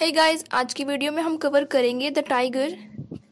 है hey guys आज की वीडियो में हम कवर करेंगे द टाइगर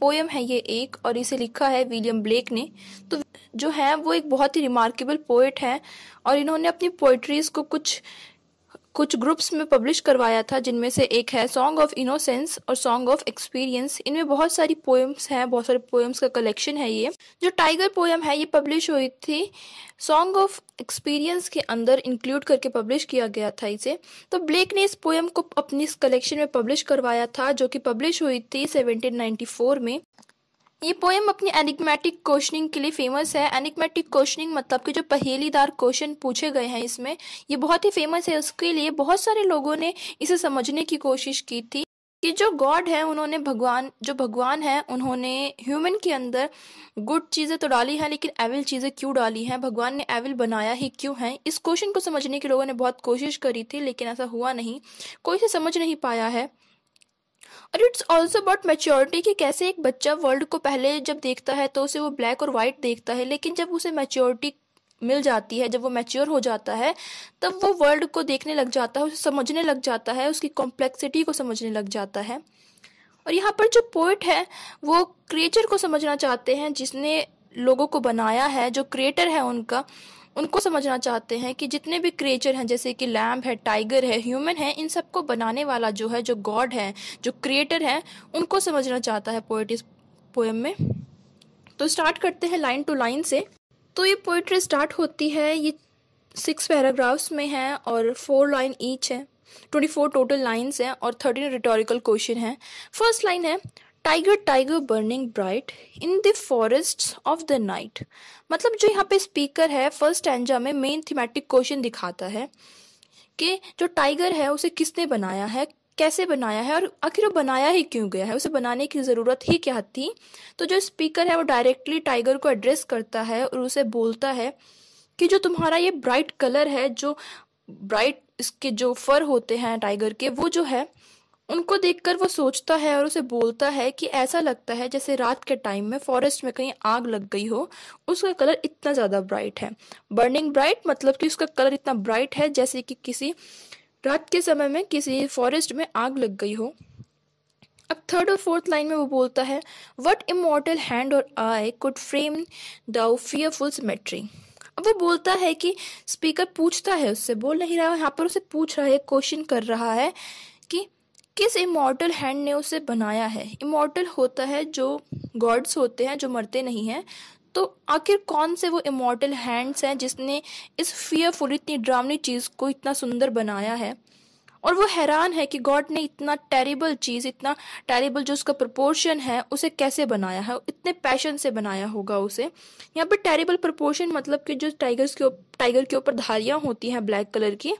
पोएम है ये एक और इसे लिखा है विलियम ब्लेक ने तो जो है वो एक बहुत ही रिमार्केबल पोएट है और इन्होंने अपनी पोइट्रीज को कुछ कुछ ग्रुप्स में पब्लिश करवाया था जिनमें से एक है सॉन्ग ऑफ इनोसेंस और सॉन्ग ऑफ एक्सपीरियंस इनमें बहुत सारी पोएम्स हैं बहुत सारे पोएम्स का कलेक्शन है ये जो टाइगर पोएम है ये पब्लिश हुई थी सॉन्ग ऑफ एक्सपीरियंस के अंदर इंक्लूड करके पब्लिश किया गया था इसे तो ब्लेक ने इस पोएम को अपनी इस कलेक्शन में पब्लिश करवाया था जो कि पब्लिश हुई थी सेवनटीन में ये पोएम अपनी एनिग्मेटिक क्वेश्चनिंग के लिए फेमस है एनिग्मेटिक क्वेश्चनिंग मतलब कि जो पहेलीदार क्वेश्चन पूछे गए हैं इसमें ये बहुत ही फेमस है उसके लिए बहुत सारे लोगों ने इसे समझने की कोशिश की थी कि जो गॉड है उन्होंने भगवान जो भगवान है उन्होंने ह्यूमन के अंदर गुड चीज़ें तो डाली हैं लेकिन एविल चीज़ें क्यों डाली हैं भगवान ने एविल बनाया ही क्यों है इस क्वेश्चन को समझने की लोगों ने बहुत कोशिश करी थी लेकिन ऐसा हुआ नहीं कोई से समझ नहीं पाया है और इट्स ऑल्सो अबाउट मेच्योरिटी कि कैसे एक बच्चा वर्ल्ड को पहले जब देखता है तो उसे वो ब्लैक और वाइट देखता है लेकिन जब उसे मेच्योरिटी मिल जाती है जब वो मैच्योर हो जाता है तब वो वर्ल्ड को देखने लग जाता है उसे समझने लग जाता है उसकी कॉम्प्लेक्सिटी को समझने लग जाता है और यहाँ पर जो पोइट है वो क्रिएचर को समझना चाहते हैं जिसने लोगों को बनाया है जो क्रिएटर है उनका उनको समझना चाहते हैं कि जितने भी क्रिएचर हैं जैसे कि लैम्प है टाइगर है ह्यूमन है इन सबको बनाने वाला जो है जो गॉड है जो क्रिएटर है उनको समझना चाहता है पोएट्री इस पोएम में तो स्टार्ट करते हैं लाइन टू लाइन से तो ये पोइट्री स्टार्ट होती है ये सिक्स पैराग्राफ्स में है और फोर लाइन ईच है ट्वेंटी फोर टोटल लाइन्स हैं और थर्टीन रिटोरिकल क्वेश्चन हैं फर्स्ट लाइन है tiger tiger burning bright in the forest of the night मतलब जो यहाँ पे स्पीकर है फर्स्ट एंजा में मेन थीमेटिक क्वेश्चन दिखाता है कि जो टाइगर है उसे किसने बनाया है कैसे बनाया है और आखिर वो बनाया ही क्यों गया है उसे बनाने की ज़रूरत ही क्या थी तो जो स्पीकर है वो डायरेक्टली टाइगर को एड्रेस करता है और उसे बोलता है कि जो तुम्हारा ये ब्राइट कलर है जो ब्राइट इसके जो फर होते हैं टाइगर के वो जो है उनको देखकर वो सोचता है और उसे बोलता है कि ऐसा लगता है जैसे रात के टाइम में फॉरेस्ट में कहीं आग लग गई हो उसका कलर इतना ज़्यादा ब्राइट है बर्निंग ब्राइट मतलब कि उसका कलर इतना ब्राइट है जैसे कि किसी रात के समय में किसी फॉरेस्ट में आग लग गई हो अब थर्ड और फोर्थ लाइन में वो बोलता है वट इमोटल हैंड और I could frame the fearful symmetry अब वो बोलता है कि स्पीकर पूछता है उससे बोल नहीं रहा है यहाँ पर उसे पूछ रहा है क्वेश्चन कर रहा है किस इमोर्टल हैंड ने उसे बनाया है इमोर्टल होता है जो गॉड्स होते हैं जो मरते नहीं हैं तो आखिर कौन से वो इमोर्टल हैंड्स हैं जिसने इस फियरफुल इतनी ड्रामनी चीज़ को इतना सुंदर बनाया है और वो हैरान है कि गॉड ने इतना टेरिबल चीज़ इतना टेरिबल जो उसका प्रपोर्शन है उसे कैसे बनाया है इतने पैशन से बनाया होगा उसे यहाँ पर टेरिबल प्रपोर्शन मतलब कि जो टाइगर्स के टाइगर के ऊपर धारियाँ होती हैं ब्लैक कलर की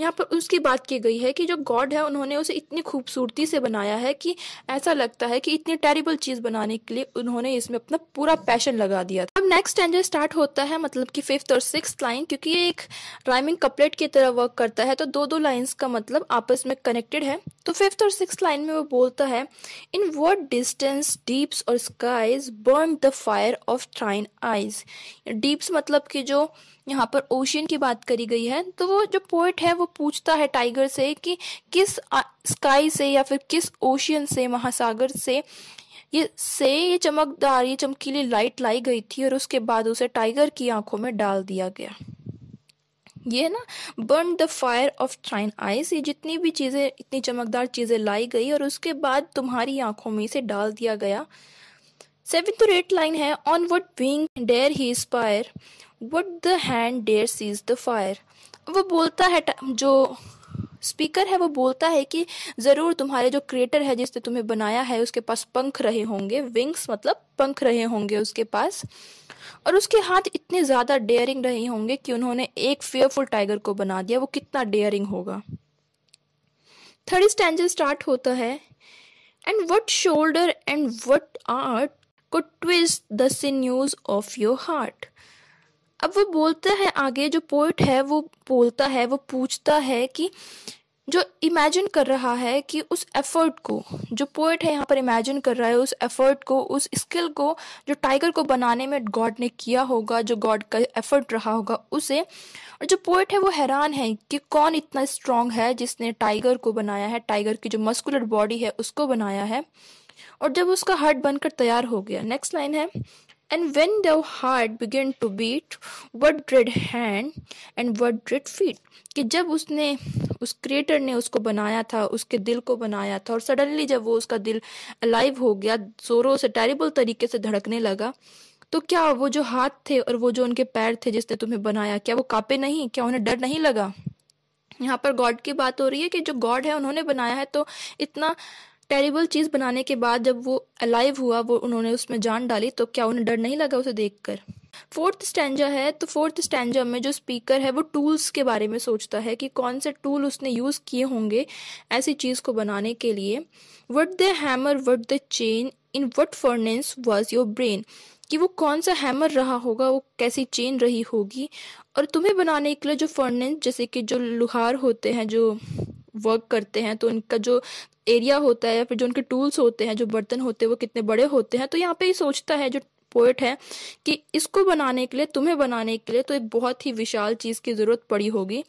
यहाँ पर उसकी बात की गई है कि जो गॉड है उन्होंने उसे इतनी खूबसूरती से बनाया है कि ऐसा लगता है कि इतनी टेरिबल चीज बनाने के लिए उन्होंने इसमें अपना पूरा पैशन लगा दिया अब नेक्स्ट स्टैंडर्ड स्टार्ट होता है मतलब कि फिफ्थ और सिक्स लाइन क्योंकि ये एक राइमिंग कपलेट की तरह वर्क करता है तो दो दो लाइन्स का मतलब आपस में कनेक्टेड है तो फिफ्थ और सिक्स लाइन में वो बोलता है इन वट डिस्टेंस डीप्स और skies burn the fire of thine eyes deeps मतलब कि जो यहाँ पर ओशियन की बात करी गई है तो वो जो पोइट है वो वो पूछता है टाइगर से कि किस स्काई से या फिर किस ओशियन से महासागर से ये से ये चमकदार ये चमकीली लाइट लाई गई थी और उसके बाद उसे टाइगर की आंखों में डाल दिया गया ये ना burn the fire of thine eyes ये जितनी भी चीज़ें इतनी चमकदार चीज़ें लाई गई और उसके बाद तुम्हारी आंखों में इसे डाल दिया गया सेवन टू एट लाइन है on what wing dare he inspire what the hand dare seize the fire वो बोलता है जो स्पीकर है वो बोलता है कि ज़रूर तुम्हारे जो क्रिएटर है जिसने तुम्हें बनाया है उसके पास पंख रहे होंगे विंग्स मतलब पंख रहे होंगे उसके पास और उसके हाथ इतने ज़्यादा डेयरिंग रहे होंगे कि उन्होंने एक फेयरफुल टाइगर को बना दिया वो कितना डेयरिंग होगा थर्ड स्टैंडल स्टार्ट होता है and what shoulder and what art could twist the sinews of your heart अब वो बोलता है आगे जो पोइट है वो बोलता है वो पूछता है कि जो इमेजिन कर रहा है कि उस एफर्ट को जो पोइट है यहाँ पर इमेजिन कर रहा है उस एफर्ट को उस स्किल को जो टाइगर को बनाने में गॉड ने किया होगा जो गॉड का एफर्ट रहा होगा उसे और जो पोइट है वो हैरान है कि कौन इतना स्ट्रांग है जिसने टाइगर को बनाया है टाइगर की जो मस्कुलर बॉडी है उसको बनाया है और जब उसका हार्ट बनकर तैयार हो गया नेक्स्ट लाइन है And when thou heart began to beat, what dread hand and what dread feet? कि जब उसने उस क्रिएटर ने उसको बनाया था उसके दिल को बनाया था और सडनली जब वो उसका दिल अलाइव हो गया जोरों से टेरिबल तरीके से धड़कने लगा तो क्या वो जो हाथ थे और वो जो उनके पैर थे जिसने तुम्हें बनाया क्या वो कापे नहीं क्या उन्हें डर नहीं लगा यहाँ पर गॉड की बात हो रही है कि जो गॉड है उन्होंने बनाया है तो इतना टेरिबल चीज़ बनाने के बाद जब वो अलाइव हुआ वो उन्होंने उसमें जान डाली तो क्या उन्हें डर नहीं लगा उसे देखकर फोर्थ स्टैंजा है तो फोर्थ स्टैंजा में जो स्पीकर है वो टूल्स के बारे में सोचता है कि कौन से टूल उसने यूज़ किए होंगे ऐसी चीज़ को बनाने के लिए what the hammer what the chain in what furnace was your brain कि वो कौन सा हैमर रहा होगा वो कैसी चेन रही होगी और तुम्हें बनाने के लिए जो फर्नेंस जैसे कि जो लुहार होते हैं जो वर्क करते हैं तो उनका जो एरिया होता है या फिर जो उनके टूल्स होते हैं जो बर्तन होते हैं वो कितने बड़े होते हैं तो यहाँ पे ये सोचता है जो पोइट है कि इसको बनाने के लिए तुम्हें बनाने के लिए तो एक बहुत ही विशाल चीज़ की ज़रूरत पड़ी होगी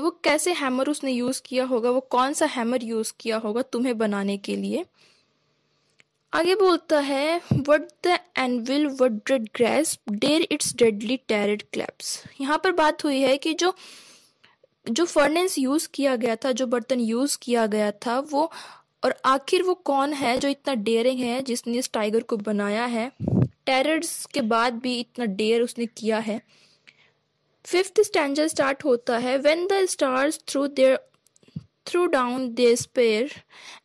वो कैसे हैमर उसने यूज़ किया होगा वो कौन सा हैमर यूज़ किया होगा तुम्हें बनाने के लिए आगे बोलता है what the anvil what dread grace dare its deadly terrors clasp यहाँ पर बात हुई है कि जो जो फर्नेस यूज़ किया गया था जो बर्तन यूज़ किया गया था वो और आखिर वो कौन है जो इतना डेयरिंग है जिसने इस टाइगर को बनाया है टेरर्स के बाद भी इतना डेयर उसने किया है फिफ्थ स्टैंडर्ड स्टार्ट होता है when the stars threw their threw down they spear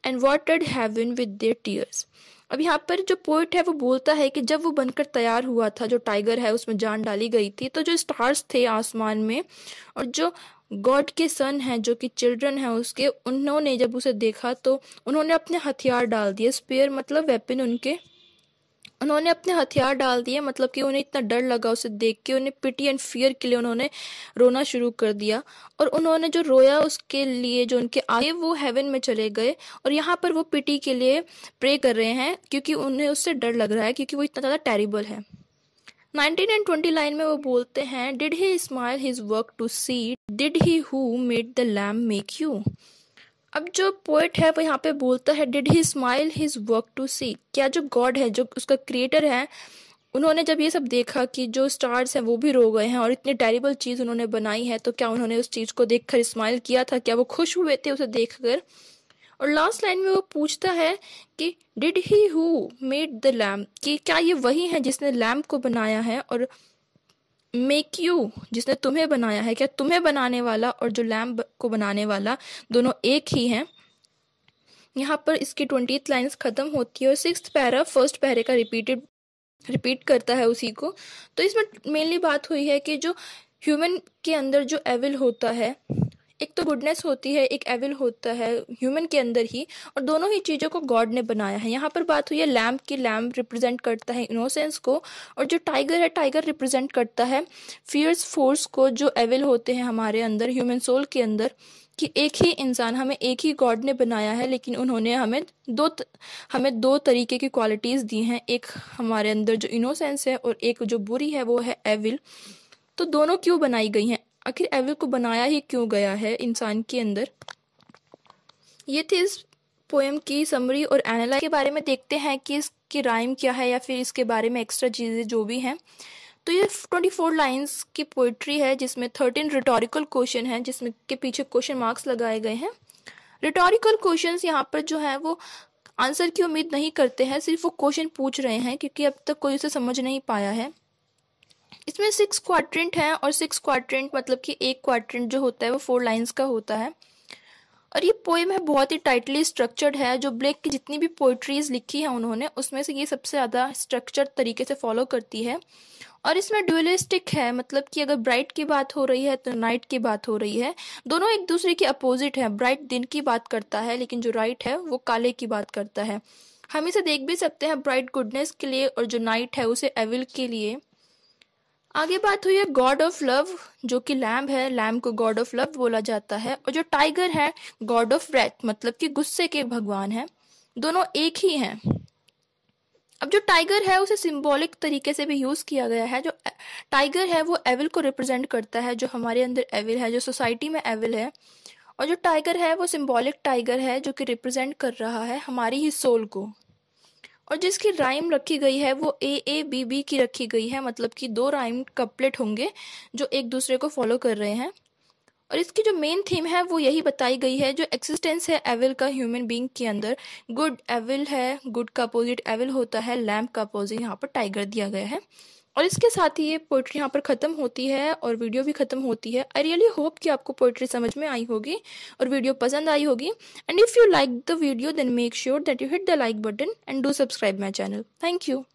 and watered heaven with their tears अब यहाँ पर जो पोइट है वो बोलता है कि जब वो बनकर तैयार हुआ था जो टाइगर है उसमें जान डाली गई थी तो जो स्टार्स थे आसमान में और जो गॉड के सन हैं जो कि चिल्ड्रन हैं उसके उन्होंने जब उसे देखा तो उन्होंने अपने हथियार डाल दिए स्पेयर मतलब वेपन उनके उन्होंने अपने हथियार डाल दिए मतलब कि उन्हें इतना डर लगा उसे देख के उन्हें पिटी एंड फियर के लिए उन्होंने रोना शुरू कर दिया और उन्होंने जो रोया उसके लिए जो उनके आए वो हेवन में चले गए और यहाँ पर वो पिटी के लिए प्रे कर रहे हैं क्योंकि उन्हें उससे डर लग रहा है क्योंकि वो इतना ज़्यादा टेरिबल है नाइनटीन एंड ट्वेंटी लाइन में वो बोलते हैं did he smile his work to see did he who made the lamb make you अब जो पोइट है वो यहाँ पे बोलता है did he smile his work to see क्या जो गॉड है जो उसका क्रिएटर है उन्होंने जब ये सब देखा कि जो स्टार्स हैं वो भी रो गए हैं और इतनी टेरिबल चीज़ उन्होंने बनाई है तो क्या उन्होंने उस चीज़ को देखकर स्माइल किया था क्या वो खुश हुए थे उसे देखकर और लास्ट लाइन में वो पूछता है कि did he who made the lamp कि क्या ये वही है जिसने लैम्प को बनाया है और मेक यू जिसने तुम्हें बनाया है क्या तुम्हें बनाने वाला और जो लैम्प को बनाने वाला दोनों एक ही हैं यहाँ पर इसकी ट्वेंटी लाइन्स ख़त्म होती है और सिक्स पैरा फर्स्ट पैरे का रिपीटेड रिपीट करता है उसी को तो इसमें मेनली बात हुई है कि जो ह्यूमन के अंदर जो एविल होता है एक तो गुडनेस होती है एक एविल होता है ह्यूमन के अंदर ही और दोनों ही चीज़ों को गॉड ने बनाया है यहाँ पर बात हुई है लैम्प की लैम्प रिप्रेजेंट करता है इनोसेंस को और जो टाइगर है टाइगर रिप्रेजेंट करता है फियर्स फोर्स को जो एविल होते हैं हमारे अंदर ह्यूमन सोल के अंदर कि एक ही इंसान हमें एक ही गॉड ने बनाया है लेकिन उन्होंने हमें दो त, हमें दो तरीके की क्वालिटीज़ दी हैं एक हमारे अंदर जो इनोसेंस है और एक जो बुरी है वो है एविल तो दोनों क्यों बनाई गई हैं आखिर एविल को बनाया ही क्यों गया है इंसान के अंदर ये थी इस पोएम की समरी और एनालाइज के बारे में देखते हैं कि इसकी राइम क्या है या फिर इसके बारे में एक्स्ट्रा चीज़ें जो भी हैं तो ये 24 लाइंस की पोइट्री है जिसमें 13 रिटोरिकल क्वेश्चन हैं जिसमें के पीछे क्वेश्चन मार्क्स लगाए गए हैं रिटोरिकल क्वेश्चन यहाँ पर जो है वो आंसर की उम्मीद नहीं करते हैं सिर्फ वो क्वेश्चन पूछ रहे हैं क्योंकि अब तक कोई उसे समझ नहीं पाया है इसमें सिक्स क्वाड्रेंट हैं और सिक्स क्वाड्रेंट मतलब कि एक क्वाड्रेंट जो होता है वो फोर लाइंस का होता है और ये पोएम है बहुत ही टाइटली स्ट्रक्चर्ड है जो ब्लेक की जितनी भी पोइट्रीज लिखी है उन्होंने उसमें से ये सबसे ज़्यादा स्ट्रक्चर तरीके से फॉलो करती है और इसमें ड्यूलिस्टिक है मतलब कि अगर ब्राइट की बात हो रही है तो नाइट की बात हो रही है दोनों एक दूसरे के अपोजिट हैं ब्राइट दिन की बात करता है लेकिन जो राइट है वो काले की बात करता है हम इसे देख भी सकते हैं ब्राइट गुडनेस के लिए और जो नाइट है उसे एविल के लिए आगे बात हुई है गॉड ऑफ लव जो कि लैम्ब है लैम्ब को गॉड ऑफ लव बोला जाता है और जो टाइगर है गॉड ऑफ रेथ मतलब कि गुस्से के भगवान है दोनों एक ही हैं अब जो टाइगर है उसे सिंबॉलिक तरीके से भी यूज किया गया है जो टाइगर है वो एविल को रिप्रेजेंट करता है जो हमारे अंदर एविल है जो सोसाइटी में एविल है और जो टाइगर है वो सिंबॉलिक टाइगर है जो कि रिप्रेजेंट कर रहा है हमारी ही सोल को और जिसकी राइम रखी गई है वो ए ए बी बी की रखी गई है मतलब कि दो राइम कपलेट होंगे जो एक दूसरे को फॉलो कर रहे हैं और इसकी जो मेन थीम है वो यही बताई गई है जो एक्सिस्टेंस है एविल का ह्यूमन बींग के अंदर गुड एविल है गुड का अपोजिट एविल होता है लैम्प का अपोजिट यहाँ पर टाइगर दिया गया है और इसके साथ ही ये पोइट्री यहाँ पर ख़त्म होती है और वीडियो भी ख़त्म होती है आई रियली होप कि आपको पोइट्री समझ में आई होगी और वीडियो पसंद आई होगी and if you like the video then make sure that you hit the like button and do subscribe my channel thank you